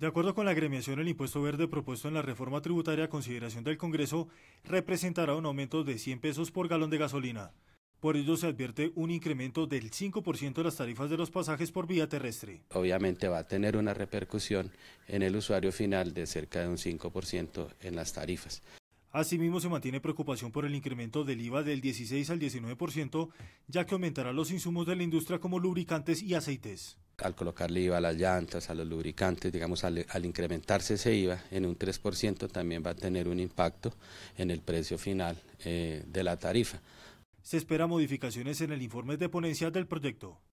De acuerdo con la agremiación, el impuesto verde propuesto en la reforma tributaria a consideración del Congreso representará un aumento de 100 pesos por galón de gasolina. Por ello se advierte un incremento del 5% de las tarifas de los pasajes por vía terrestre. Obviamente va a tener una repercusión en el usuario final de cerca de un 5% en las tarifas. Asimismo se mantiene preocupación por el incremento del IVA del 16 al 19%, ya que aumentará los insumos de la industria como lubricantes y aceites al colocarle IVA a las llantas, a los lubricantes, digamos, al, incrementarse ese IVA en un 3%, también va a tener un impacto en el precio final eh, de la tarifa. Se espera modificaciones en el informe de ponencia del proyecto.